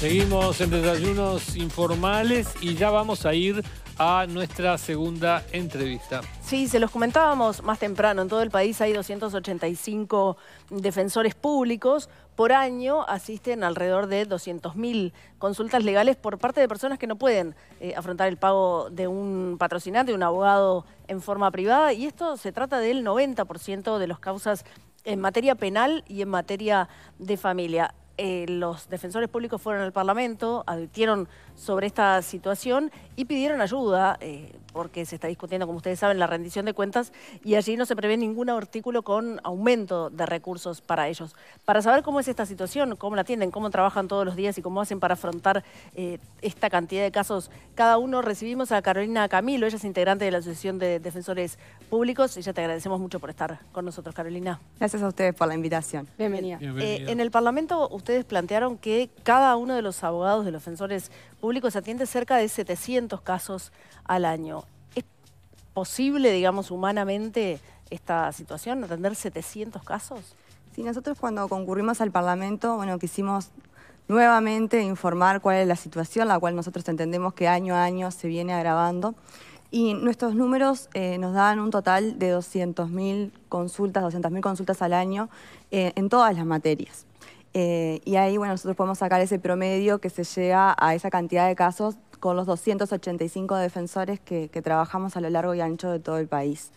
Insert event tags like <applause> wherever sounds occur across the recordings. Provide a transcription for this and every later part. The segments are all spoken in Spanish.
Seguimos en desayunos informales y ya vamos a ir a nuestra segunda entrevista. Sí, se los comentábamos más temprano, en todo el país hay 285 defensores públicos. Por año asisten alrededor de 200.000 consultas legales por parte de personas que no pueden eh, afrontar el pago de un patrocinante, un abogado en forma privada. Y esto se trata del 90% de las causas en materia penal y en materia de familia. Eh, los defensores públicos fueron al Parlamento, advirtieron sobre esta situación y pidieron ayuda, eh, porque se está discutiendo, como ustedes saben, la rendición de cuentas y allí no se prevé ningún artículo con aumento de recursos para ellos. Para saber cómo es esta situación, cómo la atienden, cómo trabajan todos los días y cómo hacen para afrontar eh, esta cantidad de casos, cada uno recibimos a Carolina Camilo, ella es integrante de la Asociación de Defensores Públicos y ya te agradecemos mucho por estar con nosotros, Carolina. Gracias a ustedes por la invitación. Bienvenida. Eh, en el Parlamento ustedes plantearon que cada uno de los abogados de los defensores públicos público se atiende cerca de 700 casos al año. ¿Es posible, digamos, humanamente esta situación, atender 700 casos? Sí, nosotros cuando concurrimos al Parlamento, bueno, quisimos nuevamente informar cuál es la situación, la cual nosotros entendemos que año a año se viene agravando. Y nuestros números eh, nos dan un total de 200.000 consultas, 200.000 consultas al año eh, en todas las materias. Eh, y ahí, bueno, nosotros podemos sacar ese promedio que se llega a esa cantidad de casos con los 285 defensores que, trabajamos a lo largo y ancho de todo el país.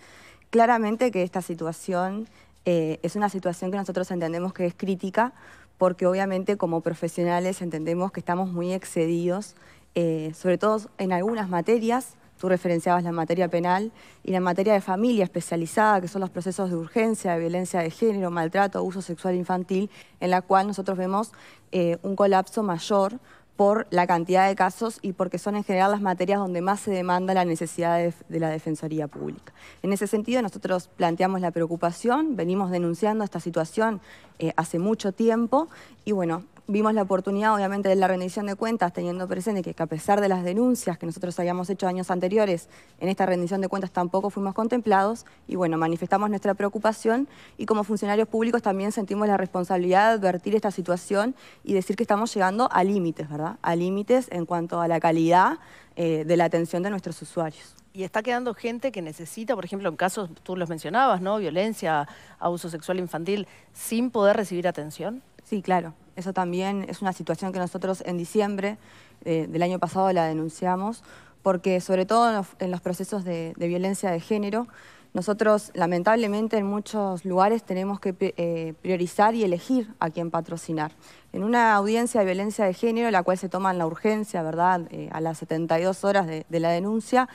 Claramente que esta situación eh, es una situación que nosotros entendemos que es crítica, porque obviamente como profesionales entendemos que estamos muy excedidos, eh, sobre todo en algunas materias, Tú referenciabas la materia penal y la materia de familia especializada, que son los procesos de urgencia, de violencia de género, maltrato, abuso sexual infantil, en la cual nosotros vemos eh, un colapso mayor por la cantidad de casos y porque son en general las materias donde más se demanda la necesidad de, la Defensoría Pública. En ese sentido, nosotros planteamos la preocupación, venimos denunciando esta situación eh, hace mucho tiempo y bueno, vimos la oportunidad, obviamente, de la rendición de cuentas, teniendo presente que, a pesar de las denuncias que nosotros habíamos hecho años anteriores, en esta rendición de cuentas tampoco fuimos contemplados. Y bueno, manifestamos nuestra preocupación y como funcionarios públicos también sentimos la responsabilidad de advertir esta situación y decir que estamos llegando a límites, ¿verdad? A límites en cuanto a la calidad eh, de la atención de nuestros usuarios. Y está quedando gente que necesita, por ejemplo, en casos, tú los mencionabas, ¿no? Violencia, abuso sexual infantil, sin poder recibir atención. Sí, claro. Eso también es una situación que nosotros en diciembre eh, del año pasado la denunciamos, porque sobre todo en los, procesos de, violencia de género, nosotros lamentablemente en muchos lugares tenemos que eh, priorizar y elegir a quién patrocinar. En una audiencia de violencia de género, la cual se toma en la urgencia, ¿verdad?, eh, a las 72 horas de, la denuncia,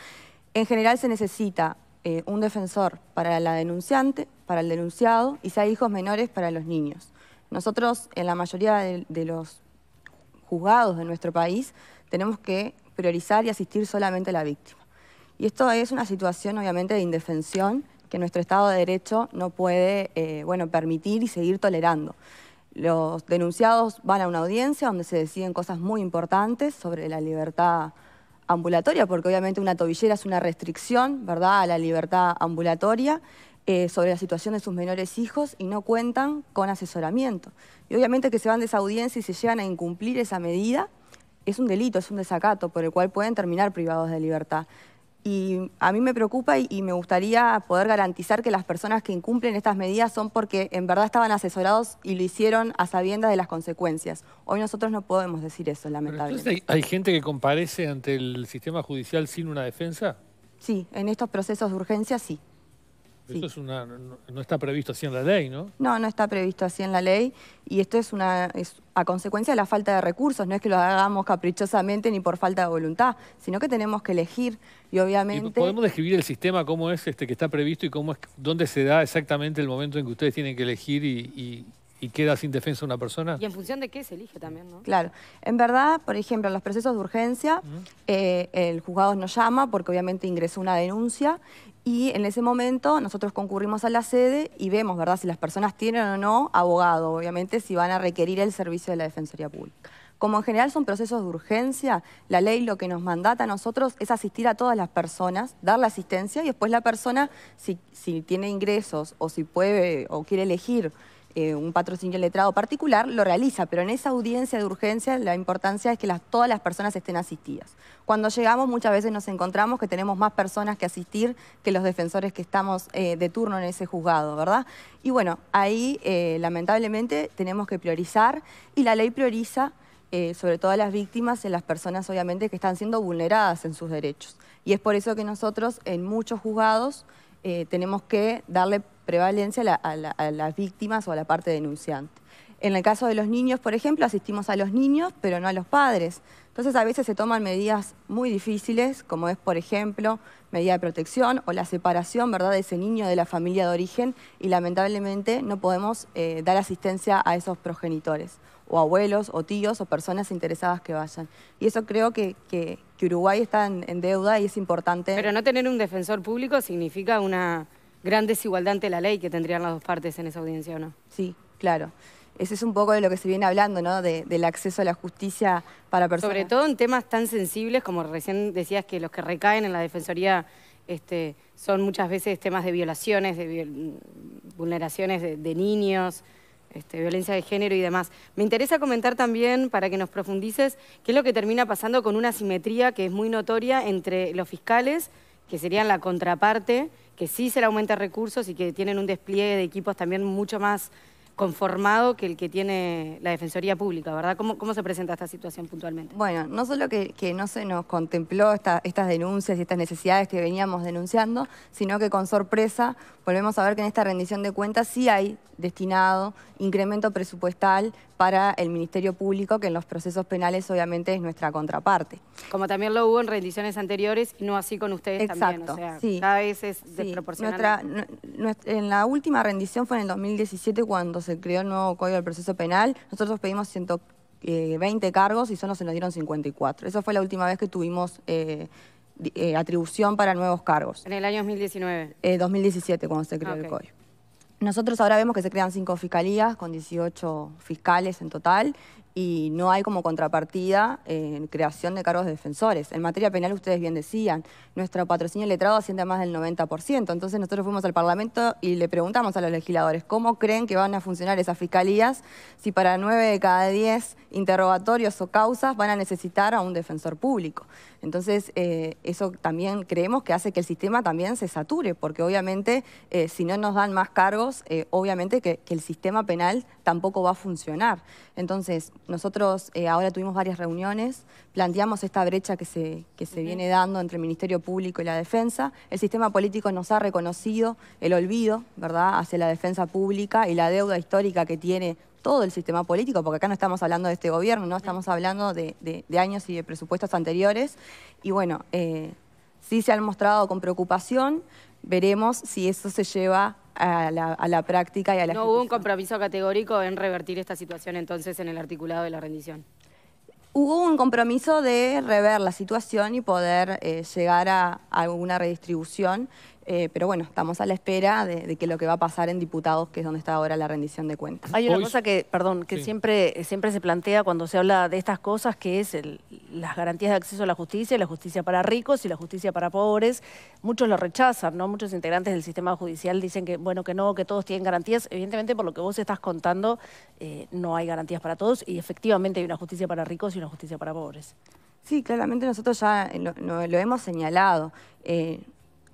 en general se necesita un defensor para la denunciante, para el denunciado, y si hay hijos menores para los niños. Nosotros, en la mayoría de, los juzgados de nuestro país, tenemos que priorizar y asistir solamente a la víctima. Y esto es una situación, obviamente, de indefensión que nuestro Estado de Derecho no puede eh, permitir y seguir tolerando. Los denunciados van a una audiencia donde se deciden cosas muy importantes sobre la libertad ambulatoria, porque obviamente una tobillera es una restricción ¿verdad? a la libertad ambulatoria eh, sobre la situación de sus menores hijos y no cuentan con asesoramiento. Y obviamente que se van de esa audiencia y se llegan a incumplir esa medida, es un delito, es un desacato por el cual pueden terminar privados de libertad. Y a mí me preocupa y, me gustaría poder garantizar que las personas que incumplen estas medidas son porque en verdad estaban asesorados y lo hicieron a sabiendas de las consecuencias. Hoy nosotros no podemos decir eso, lamentablemente. hay, gente que comparece ante el sistema judicial sin una defensa? Sí, en estos procesos de urgencia sí. Eso es una, no, está previsto así en la ley, ¿no? No, no está previsto así en la ley y esto es, una, a consecuencia de la falta de recursos, no es que lo hagamos caprichosamente ni por falta de voluntad, sino que tenemos que elegir y obviamente... ¿Podemos describir el sistema, cómo es este que está previsto y cómo es, dónde se da exactamente el momento en que ustedes tienen que elegir y, queda sin defensa una persona. Y en función de qué se elige también, ¿no? Claro. En verdad, por ejemplo, en los procesos de urgencia, eh, el juzgado nos llama porque obviamente ingresó una denuncia y en ese momento nosotros concurrimos a la sede y vemos, ¿verdad?, si las personas tienen o no abogado, obviamente, si van a requerir el servicio de la Defensoría Pública. Como en general son procesos de urgencia, la ley lo que nos mandata a nosotros es asistir a todas las personas, dar la asistencia y después la persona, si tiene ingresos o si puede o quiere elegir eh, un patrocinio letrado particular, lo realiza, pero en esa audiencia de urgencia la importancia es que las, todas las personas estén asistidas. Cuando llegamos muchas veces nos encontramos que tenemos más personas que asistir que los defensores que estamos eh, de turno en ese juzgado, ¿verdad? Y bueno, ahí eh, lamentablemente tenemos que priorizar y la ley prioriza sobre todo a las víctimas y las personas obviamente que están siendo vulneradas en sus derechos. Y es por eso que nosotros en muchos juzgados tenemos que darle prevalencia a, las víctimas o a la parte denunciante. En el caso de los niños, por ejemplo, asistimos a los niños, pero no a los padres. Entonces a veces se toman medidas muy difíciles, como es, por ejemplo, medida de protección o la separación ¿verdad? de ese niño de la familia de origen y lamentablemente no podemos eh, dar asistencia a esos progenitores, o abuelos, o tíos, o personas interesadas que vayan. Y eso creo que, Uruguay está en deuda y es importante. Pero no tener un defensor público significa una gran desigualdad ante la ley que tendrían las dos partes en esa audiencia, ¿o no? Sí, claro. Ese es un poco de lo que se viene hablando, ¿no? del acceso a la justicia para personas. Sobre todo en temas tan sensibles como recién decías que los que recaen en la Defensoría este, son muchas veces temas de violaciones, de vulneraciones de, niños, este, violencia de género y demás. Me interesa comentar también, para que nos profundices, qué es lo que termina pasando con una simetría que es muy notoria entre los fiscales, que serían la contraparte, que sí se le aumenta recursos y que tienen un despliegue de equipos también mucho más conformado que el que tiene la Defensoría Pública, ¿verdad? ¿Cómo, cómo se presenta esta situación puntualmente? Bueno, no solo que, no se nos contempló estas denuncias y estas necesidades que veníamos denunciando, sino que con sorpresa volvemos a ver que en esta rendición de cuentas sí hay destinado incremento presupuestal para el Ministerio Público, que en los procesos penales obviamente es nuestra contraparte. Como también lo hubo en rendiciones anteriores, y no así con ustedes Exacto, también, o sea, sí, cada vez es sí. en la última rendición fue en el 2017 cuando se se creó el nuevo Código del Proceso Penal, nosotros pedimos 120 eh, cargos y solo se nos dieron 54. Esa fue la última vez que tuvimos eh, eh, atribución para nuevos cargos. ¿En el año 2019? 2017, cuando se creó ah, el Código. Nosotros ahora vemos que se crean cinco fiscalías con 18 fiscales en total y no hay como contrapartida en creación de cargos de defensores. En materia penal, ustedes bien decían, nuestro patrocinio letrado asciende a más del 90%. Entonces nosotros fuimos al Parlamento y le preguntamos a los legisladores cómo creen que van a funcionar esas fiscalías si para 9 de cada 10 interrogatorios o causas van a necesitar a un defensor público. Entonces eh, eso también creemos que hace que el sistema también se sature, porque obviamente eh, si no nos dan más cargos, eh, obviamente que, que el sistema penal tampoco va a funcionar. Entonces, nosotros eh, ahora tuvimos varias reuniones, planteamos esta brecha que se, que se viene dando entre el Ministerio Público y la Defensa. El sistema político nos ha reconocido el olvido, ¿verdad?, hacia la defensa pública y la deuda histórica que tiene todo el sistema político, porque acá no estamos hablando de este gobierno, no estamos hablando de, años y de presupuestos anteriores. Y bueno, eh, sí se han mostrado con preocupación, veremos si eso se lleva a la, práctica y a la No hubo un compromiso categórico en revertir esta situación entonces en el articulado de la rendición hubo un compromiso de rever la situación y poder eh, llegar a, a, alguna redistribución eh, pero bueno, estamos a la espera de, que lo que va a pasar en diputados, que es donde está ahora la rendición de cuentas. Hay una cosa que, perdón, que siempre, siempre se plantea cuando se habla de estas cosas, que es las garantías de acceso a la justicia, la justicia para ricos y la justicia para pobres. Muchos lo rechazan, ¿no? Muchos integrantes del sistema judicial dicen que, bueno, que no, que todos tienen garantías. Evidentemente, por lo que vos estás contando, eh, no hay garantías para todos y efectivamente hay una justicia para ricos y una justicia para pobres. Sí, claramente nosotros ya lo, hemos señalado. Eh,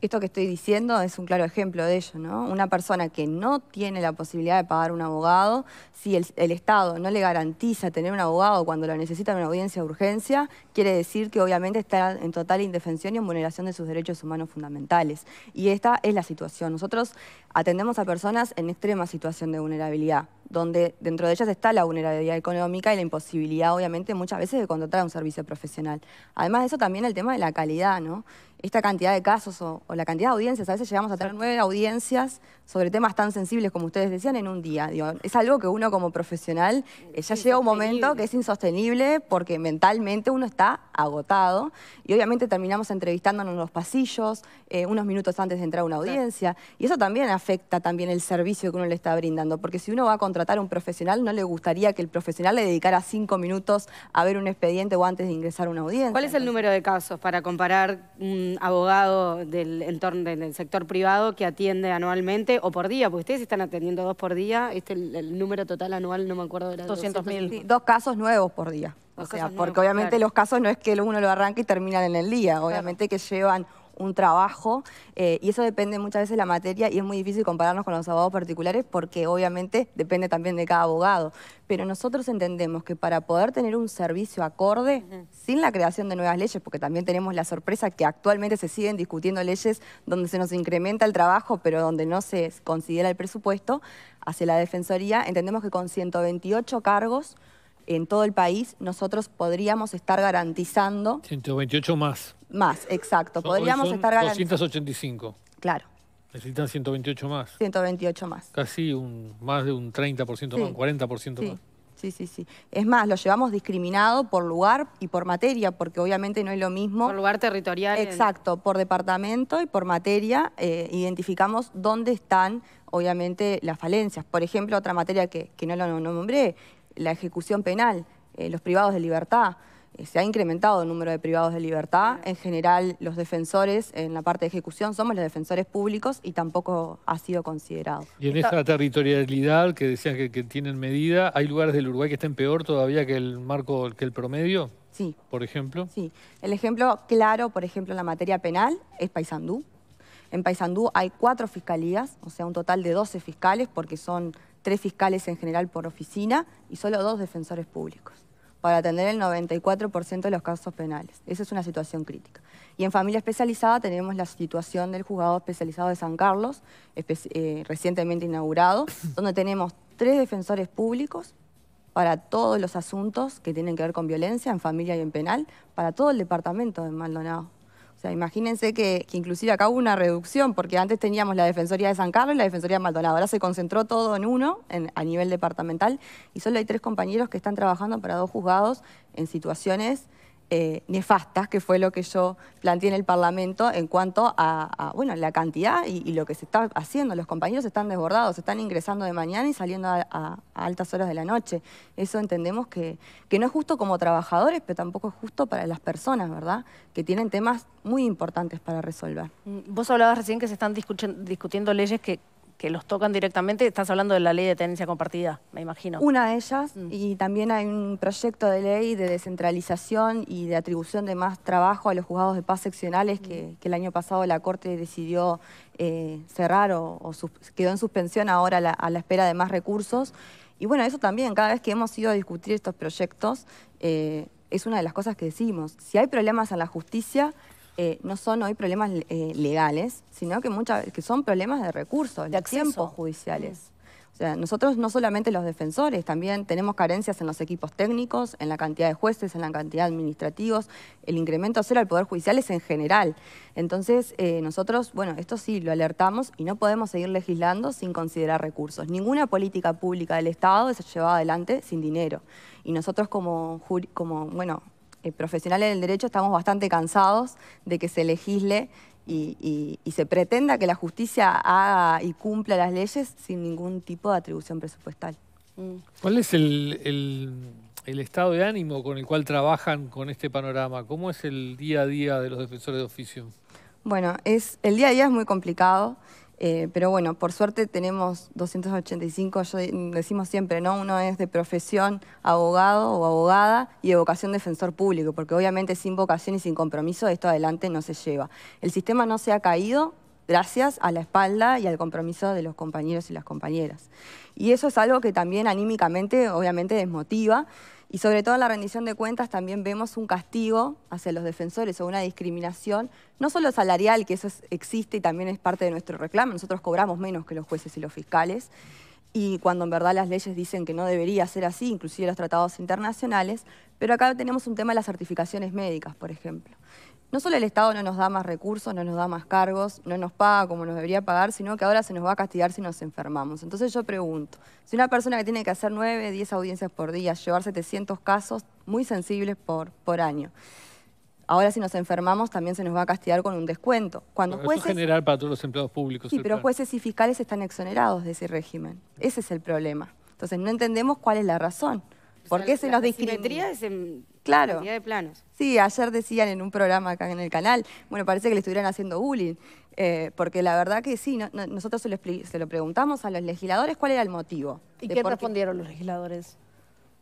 esto que estoy diciendo es un claro ejemplo de ello, Una persona que no tiene la posibilidad de pagar un abogado, si el, el Estado no le garantiza tener un abogado cuando lo necesita en una audiencia de urgencia, quiere decir que obviamente está en total indefensión y en vulneración de sus derechos humanos fundamentales. Y esta es la situación. Nosotros atendemos a personas en extrema situación de vulnerabilidad donde dentro de ellas está la vulnerabilidad económica y la imposibilidad, obviamente, muchas veces de contratar un servicio profesional. Además de eso, también el tema de la calidad, ¿no? Esta cantidad de casos o, la cantidad de audiencias, a veces llegamos a tener nueve audiencias sobre temas tan sensibles como ustedes decían en un día. es algo que uno como profesional eh, ya llega un momento que es insostenible porque mentalmente uno está agotado y obviamente terminamos entrevistándonos en los pasillos eh, unos minutos antes de entrar a una audiencia y eso también afecta también el servicio que uno le está brindando porque si uno va contratar a un profesional, no le gustaría que el profesional le dedicara cinco minutos a ver un expediente o antes de ingresar a una audiencia. ¿Cuál es el número de casos para comparar un abogado del entorno del sector privado que atiende anualmente o por día? Porque ustedes están atendiendo dos por día, este el, número total anual no me acuerdo era 200 mil. dos casos nuevos por día. o sea, porque obviamente los casos no es que uno lo arranque y terminan en el día, obviamente que llevan un trabajo eh, y eso depende muchas veces de la materia y es muy difícil compararnos con los abogados particulares porque obviamente depende también de cada abogado. Pero nosotros entendemos que para poder tener un servicio acorde, sin la creación de nuevas leyes, porque también tenemos la sorpresa que actualmente se siguen discutiendo leyes donde se nos incrementa el trabajo, pero donde no se considera el presupuesto, hacia la Defensoría, entendemos que con 128 cargos en todo el país, nosotros podríamos estar garantizando... 128 más. Más, exacto. podríamos estar garantizando... 285. Claro. Necesitan 128 más. 128 más. Casi un, más de un 30% un 40% sí. más. Sí, sí, sí. Es más, lo llevamos discriminado por lugar y por materia, porque obviamente no es lo mismo. Por lugar territorial. Exacto, por departamento y por materia eh, identificamos dónde están, obviamente, las falencias. Por ejemplo, otra materia que, que no lo nombré la ejecución penal, eh, los privados de libertad. Eh, se ha incrementado el número de privados de libertad. En general, los defensores en la parte de ejecución somos los defensores públicos y tampoco ha sido considerado. Y en esa territorialidad que decían que, tienen medida, ¿hay lugares del Uruguay que estén peor todavía que el marco, que el promedio? Sí. ¿Por ejemplo? Sí. El ejemplo claro, por ejemplo, en la materia penal es Paysandú. En Paysandú hay cuatro fiscalías, o sea, un total de 12 fiscales, porque son tres fiscales en general por oficina y solo dos defensores públicos para atender el 94% de los casos penales. Esa es una situación crítica. Y en familia especializada tenemos la situación del juzgado especializado de San Carlos, eh, recientemente inaugurado, <coughs> donde tenemos tres defensores públicos para todos los asuntos que tienen que ver con violencia en familia y en penal, para todo el departamento de Maldonado imagínense que, que, inclusive acá hubo una reducción, porque antes teníamos la Defensoría de San Carlos y la Defensoría de Maldonado. Ahora se concentró todo en uno, a nivel departamental, y solo hay tres compañeros que están trabajando para dos juzgados en situaciones eh, nefastas, que fue lo que yo planteé en el Parlamento en cuanto a, bueno, la cantidad y, lo que se está haciendo. Los compañeros están desbordados, están ingresando de mañana y saliendo a, altas horas de la noche. Eso entendemos que, que, no es justo como trabajadores, pero tampoco es justo para las personas, ¿verdad? Que tienen temas muy importantes para resolver. Mm, vos hablabas recién que se están discutiendo leyes que, que los tocan directamente, estás hablando de la ley de tenencia compartida, me imagino. Una de ellas, mm. y también hay un proyecto de ley de descentralización y de atribución de más trabajo a los juzgados de paz seccionales que, mm. el año pasado la Corte decidió eh, cerrar o, quedó en suspensión ahora a la espera de más recursos. Y bueno, eso también, cada vez que hemos ido a discutir estos proyectos, eh, es una de las cosas que decimos. Si hay problemas en la justicia, eh, no son hoy problemas eh, legales, sino que, muchas, que son problemas de recursos, de tiempos judiciales. Mm. O sea, nosotros no solamente los defensores, también tenemos carencias en los equipos técnicos, en la cantidad de jueces, en la cantidad de administrativos. El incremento cero al Poder Judicial es en general. Entonces, eh, nosotros, bueno, esto sí, lo alertamos y no podemos seguir legislando sin considerar recursos. Ninguna política pública del Estado se lleva adelante sin dinero. Y nosotros como, como bueno, eh, profesionales del derecho estamos bastante cansados de que se legisle y, se pretenda que la justicia haga y cumpla las leyes sin ningún tipo de atribución presupuestal. Mm. ¿Cuál es el, estado de ánimo con el cual trabajan con este panorama? ¿Cómo es el día a día de los defensores de oficio? Bueno, es, el día a día es muy complicado. Eh, pero bueno, por suerte tenemos 285, decimos siempre, ¿no? Uno es de profesión abogado o abogada y de vocación defensor público, porque obviamente sin vocación y sin compromiso esto adelante no se lleva. El sistema no se ha caído, gracias a la espalda y al compromiso de los compañeros y las compañeras. Y eso es algo que también anímicamente, obviamente, desmotiva. Y sobre todo en la rendición de cuentas también vemos un castigo hacia los defensores o una discriminación, no solo salarial, que eso existe y también es parte de nuestro reclamo, nosotros cobramos menos que los jueces y los fiscales, y cuando en verdad las leyes dicen que no debería ser así, inclusive los tratados internacionales, pero acá tenemos un tema de las certificaciones médicas, por ejemplo no solo el Estado no nos da más recursos, no nos da más cargos, no nos paga como nos debería pagar, sino que ahora se nos va a castigar si nos enfermamos. Entonces yo pregunto, si una persona que tiene que hacer 9, 10 audiencias por día, llevar 700 casos muy sensibles por, por año, Ahora si nos enfermamos también se nos va a castigar con un descuento. Cuando es general para todos los empleados públicos. Sí, pero jueces y fiscales están exonerados de ese régimen. Ese es el problema. Entonces no entendemos cuál es la razón. ¿Por qué se nos discrimina? Claro. Sí, ayer decían en un programa acá en el canal, bueno, parece que le estuvieran haciendo bullying, eh, porque la verdad que sí, nosotros se lo, preguntamos a los legisladores cuál era el motivo. ¿Y qué respondieron los legisladores?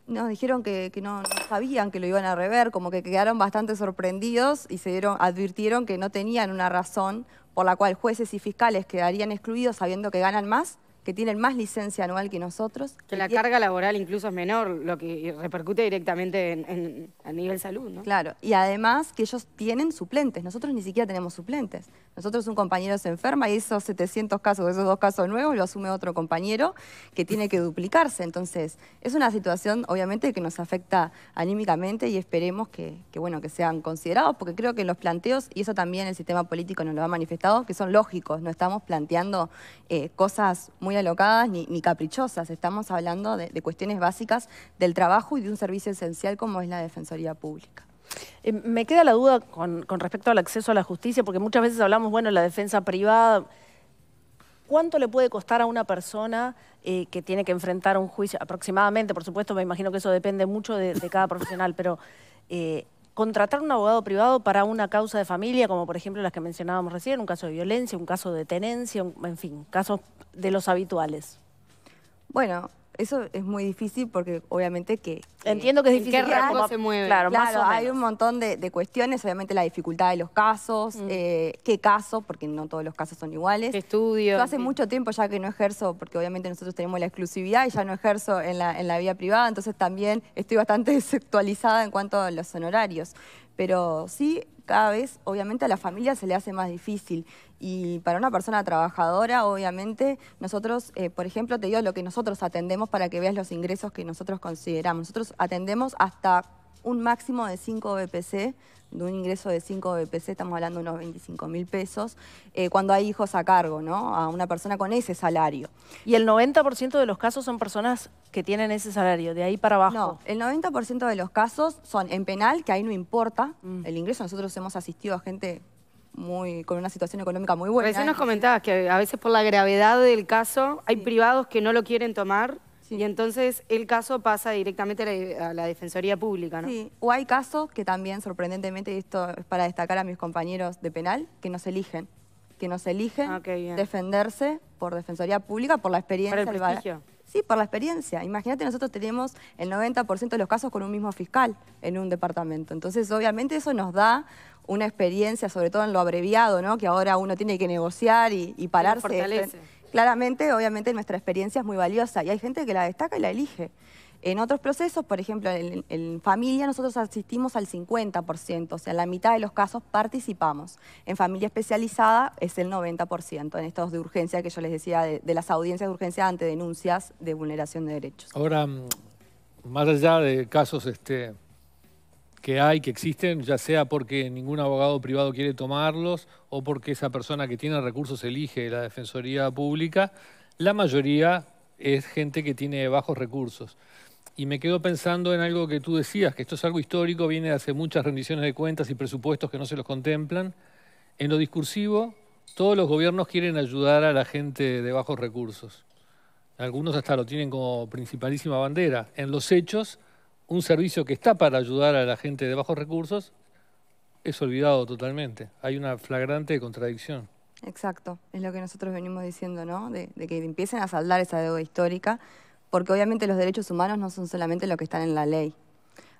Nos dijeron que, no, no, sabían que lo iban a rever, como que quedaron bastante sorprendidos y se dieron, advirtieron que no tenían una razón por la cual jueces y fiscales quedarían excluidos sabiendo que ganan más que tienen más licencia anual que nosotros. Que, la carga laboral incluso es menor, lo que repercute directamente en, a nivel salud, ¿no? Claro, y además que ellos tienen suplentes, nosotros ni siquiera tenemos suplentes. Nosotros un compañero se enferma y esos 700 casos, esos dos casos nuevos, lo asume otro compañero que tiene que duplicarse. Entonces, es una situación obviamente que nos afecta anímicamente y esperemos que, bueno, que sean considerados, porque creo que los planteos, y eso también el sistema político nos lo ha manifestado, que son lógicos, no estamos planteando eh, cosas muy alocadas ni, caprichosas, estamos hablando de cuestiones básicas del trabajo y de un servicio esencial como es la Defensoría Pública. Eh, me queda la duda con, respecto al acceso a la justicia, porque muchas veces hablamos, bueno, la defensa privada. ¿Cuánto le puede costar a una persona eh, que tiene que enfrentar un juicio? Aproximadamente, por supuesto, me imagino que eso depende mucho de, cada profesional, pero eh, contratar un abogado privado para una causa de familia, como por ejemplo las que mencionábamos recién, un caso de violencia, un caso de tenencia, en fin, casos de los habituales. Bueno, eso es muy difícil porque obviamente que... Eh, Entiendo que es difícil. qué se mueve? Claro, claro hay un montón de, cuestiones, obviamente la dificultad de los casos, mm. eh, qué caso, porque no todos los casos son iguales. ¿Qué estudio? Yo hace mucho tiempo ya que no ejerzo, porque obviamente nosotros tenemos la exclusividad y ya no ejerzo en la, en la vía privada, entonces también estoy bastante <laughs> desactualizada en cuanto a los honorarios. Pero sí, cada vez obviamente a la familia se le hace más difícil y para una persona trabajadora obviamente nosotros, eh, por ejemplo, te digo lo que nosotros atendemos para que veas los ingresos que nosotros consideramos. Nosotros atendemos hasta un máximo de 5 BPC, de un ingreso de 5 BPC, estamos hablando de unos 25 mil pesos, eh, cuando hay hijos a cargo, ¿no? A una persona con ese salario. ¿Y el 90% de los casos son personas que tienen ese salario, de ahí para abajo? No, el 90% de los casos son en penal, que ahí no importa mm. el ingreso. Nosotros hemos asistido a gente muy, con una situación económica muy buena. Recién nos comentabas que a veces por la gravedad del caso hay privados que no lo quieren tomar y entonces el caso pasa directamente a la, Defensoría Pública, ¿no? Sí, o hay casos que también, sorprendentemente, y esto es para destacar a mis compañeros de penal, que nos eligen. Que nos eligen ah, defenderse por Defensoría Pública, por la experiencia. Por el prestigio. Sí, por la experiencia. Imagínate, nosotros tenemos el 90% de los casos con un mismo fiscal en un departamento. Entonces, obviamente, eso nos da una experiencia, sobre todo en lo abreviado, ¿no? Que ahora uno tiene que negociar y, y pararse. Fortalece. Claramente, obviamente, nuestra experiencia es muy valiosa y hay gente que la destaca y la elige. En otros procesos, por ejemplo, en, familia nosotros asistimos al 50%, o sea, en la mitad de los casos participamos. En familia especializada es el 90%, en estos de urgencia que yo les decía, de, de las audiencias de urgencia ante denuncias de vulneración de derechos. Ahora, mm, más allá de casos este, que hay, que existen, ya sea porque ningún abogado privado quiere tomarlos o porque esa persona que tiene recursos elige la Defensoría Pública, la mayoría es gente que tiene bajos recursos. Y me quedo pensando en algo que tú decías, que esto es algo histórico, viene de hacer muchas rendiciones de cuentas y presupuestos que no se los contemplan. En lo discursivo, todos los gobiernos quieren ayudar a la gente de bajos recursos. Algunos hasta lo tienen como principalísima bandera. En los hechos, un servicio que está para ayudar a la gente de bajos recursos es olvidado totalmente. Hay una flagrante contradicción. Exacto, es lo que nosotros venimos diciendo, ¿no? De, que empiecen a saldar esa deuda histórica, porque obviamente los derechos humanos no son solamente lo que están en la ley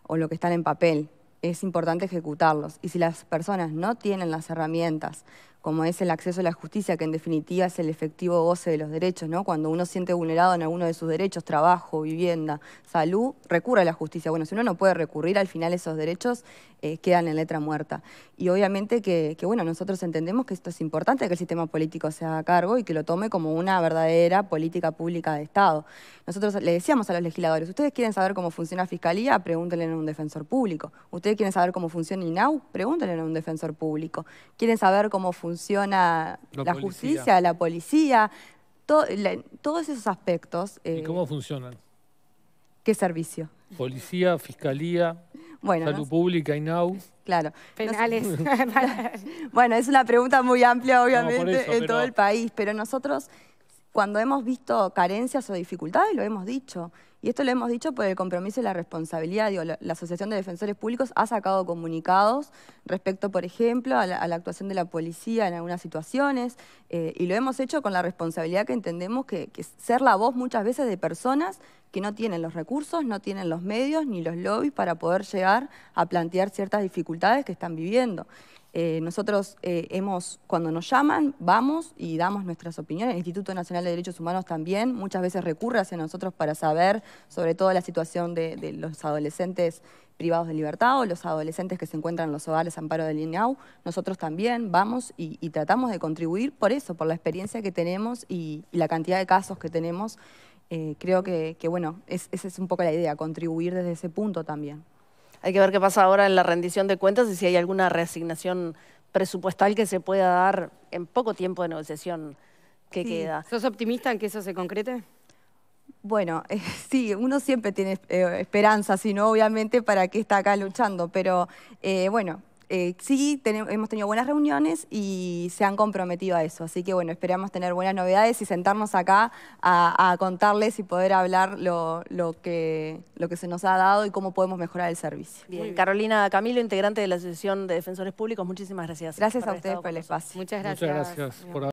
o lo que están en papel, es importante ejecutarlos. Y si las personas no tienen las herramientas como es el acceso a la justicia, que en definitiva es el efectivo goce de los derechos, ¿no? Cuando uno siente vulnerado en alguno de sus derechos, trabajo, vivienda, salud, recurre a la justicia. Bueno, si uno no puede recurrir, al final esos derechos eh, quedan en letra muerta. Y obviamente que, bueno, nosotros entendemos que esto es importante, que el sistema político se haga cargo y que lo tome como una verdadera política pública de Estado. Nosotros le decíamos a los legisladores, ustedes quieren saber cómo funciona Fiscalía, pregúntenle a un defensor público. Ustedes quieren saber cómo funciona INAU, pregúntenle a un defensor público. Quieren saber cómo funciona funciona la, justicia, la policía, todos esos aspectos. ¿Y eh, cómo funcionan? ¿Qué servicio? Policía, fiscalía, salud pública, Claro. Penales. <laughs> bueno, es una pregunta muy amplia, obviamente, en todo el país, pero nosotros cuando hemos visto carencias o dificultades, lo hemos dicho. Y esto lo hemos dicho por el compromiso y la responsabilidad. la Asociación de Defensores Públicos ha sacado comunicados respecto, por ejemplo, a la, actuación de la policía en algunas situaciones, eh, y lo hemos hecho con la responsabilidad que entendemos que, que, ser la voz muchas veces de personas que no tienen los recursos, no tienen los medios ni los lobbies para poder llegar a plantear ciertas dificultades que están viviendo. Eh, nosotros eh, hemos, cuando nos llaman, vamos y damos nuestras opiniones. El Instituto Nacional de Derechos Humanos también muchas veces recurre hacia nosotros para saber sobre todo la situación de, los adolescentes privados de libertad o los adolescentes que se encuentran en los hogares amparo del INAU. Nosotros también vamos y, tratamos de contribuir por eso, por la experiencia que tenemos y, la cantidad de casos que tenemos. Eh, creo que, bueno, esa es un poco la idea, contribuir desde ese punto también. Hay que ver qué pasa ahora en la rendición de cuentas y si hay alguna reasignación presupuestal que se pueda dar en poco tiempo de negociación que queda. ¿Sos optimista en que eso se concrete? Bueno, eh, <laughs> sí, uno siempre tiene eh, esperanza, sino obviamente, para qué está acá luchando, pero eh, bueno, eh, sí, hemos tenido buenas reuniones y se han comprometido a eso. Así que bueno, esperamos tener buenas novedades y sentarnos acá a, contarles y poder hablar lo, que, se nos ha dado y cómo podemos mejorar el servicio. Bien. Carolina Camilo, integrante de la Asociación de Defensores Públicos, muchísimas gracias. Gracias a ustedes por el espacio. Muchas gracias. Muchas gracias